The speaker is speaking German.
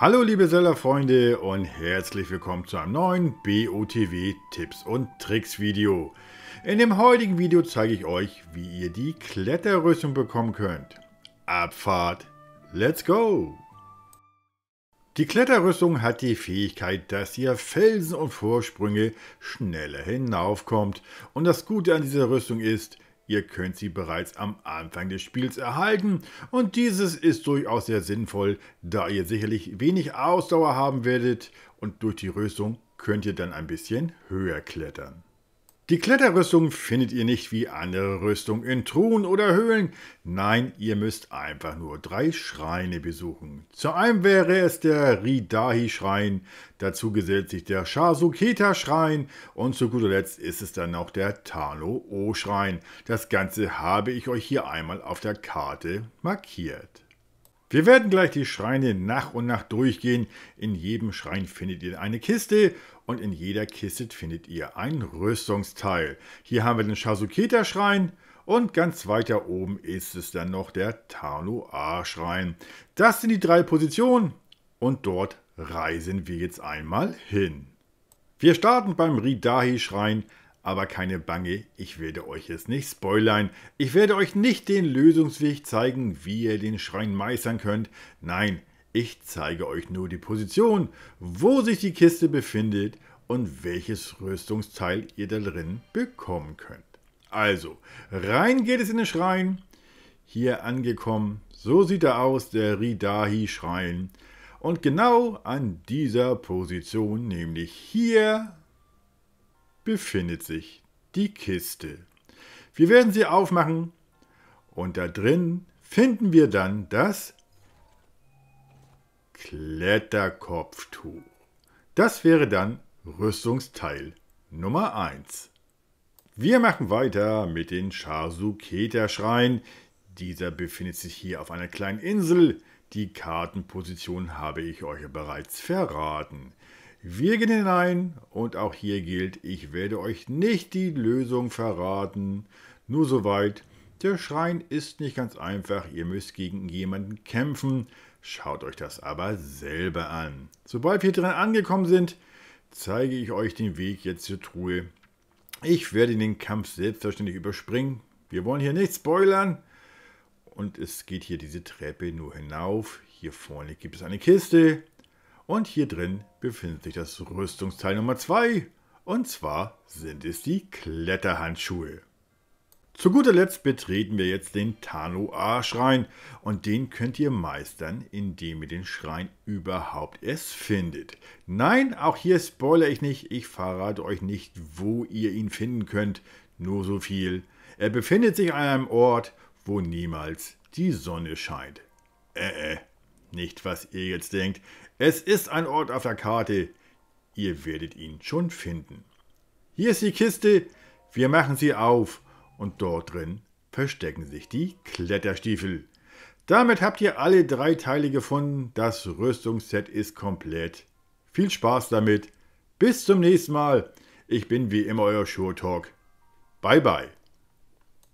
Hallo liebe Zelda-Freunde und herzlich willkommen zu einem neuen BOTW Tipps und Tricks Video. In dem heutigen Video zeige ich euch, wie ihr die Kletterrüstung bekommen könnt. Abfahrt, let's go! Die Kletterrüstung hat die Fähigkeit, dass ihr Felsen und Vorsprünge schneller hinaufkommt und das Gute an dieser Rüstung ist, Ihr könnt sie bereits am Anfang des Spiels erhalten und dieses ist durchaus sehr sinnvoll, da ihr sicherlich wenig Ausdauer haben werdet und durch die Rüstung könnt ihr dann ein bisschen höher klettern. Die Kletterrüstung findet ihr nicht wie andere Rüstung in Truhen oder Höhlen. Nein, ihr müsst einfach nur drei Schreine besuchen. Zu einem wäre es der Ridahi-Schrein, dazu gesellt sich der Shasuketa-Schrein und zu guter Letzt ist es dann noch der Tano-O-Schrein. Das Ganze habe ich euch hier einmal auf der Karte markiert. Wir werden gleich die Schreine nach und nach durchgehen. In jedem Schrein findet ihr eine Kiste und in jeder Kiste findet ihr ein Rüstungsteil. Hier haben wir den Shazuketa-Schrein und ganz weiter oben ist es dann noch der tano schrein Das sind die drei Positionen und dort reisen wir jetzt einmal hin. Wir starten beim Ridahi-Schrein, aber keine Bange, ich werde euch jetzt nicht spoilern. Ich werde euch nicht den Lösungsweg zeigen, wie ihr den Schrein meistern könnt. Nein, ich zeige euch nur die Position, wo sich die Kiste befindet und welches Rüstungsteil ihr da drin bekommen könnt. Also, rein geht es in den Schrein. Hier angekommen, so sieht er aus, der Ridahi-Schrein. Und genau an dieser Position, nämlich hier, befindet sich die Kiste. Wir werden sie aufmachen und da drin finden wir dann das Kletterkopftuch. Das wäre dann Rüstungsteil Nummer 1. Wir machen weiter mit den Shasuketa-Schrein. Dieser befindet sich hier auf einer kleinen Insel. Die Kartenposition habe ich euch bereits verraten. Wir gehen hinein und auch hier gilt, ich werde euch nicht die Lösung verraten. Nur soweit, der Schrein ist nicht ganz einfach, ihr müsst gegen jemanden kämpfen. Schaut euch das aber selber an. Sobald wir drin angekommen sind, zeige ich euch den Weg jetzt zur Truhe. Ich werde den Kampf selbstverständlich überspringen. Wir wollen hier nichts spoilern. Und es geht hier diese Treppe nur hinauf. Hier vorne gibt es eine Kiste. Und hier drin befindet sich das Rüstungsteil Nummer 2. Und zwar sind es die Kletterhandschuhe. Zu guter Letzt betreten wir jetzt den Tanoa-Schrein und den könnt ihr meistern, indem ihr den Schrein überhaupt erst findet. Nein, auch hier spoilere ich nicht, ich verrate euch nicht, wo ihr ihn finden könnt, nur so viel. Er befindet sich an einem Ort, wo niemals die Sonne scheint. Äh, äh. Nicht, was ihr jetzt denkt. Es ist ein Ort auf der Karte. Ihr werdet ihn schon finden. Hier ist die Kiste. Wir machen sie auf. Und dort drin verstecken sich die Kletterstiefel. Damit habt ihr alle drei Teile gefunden. Das Rüstungsset ist komplett. Viel Spaß damit. Bis zum nächsten Mal. Ich bin wie immer euer Sure Talk. Bye bye.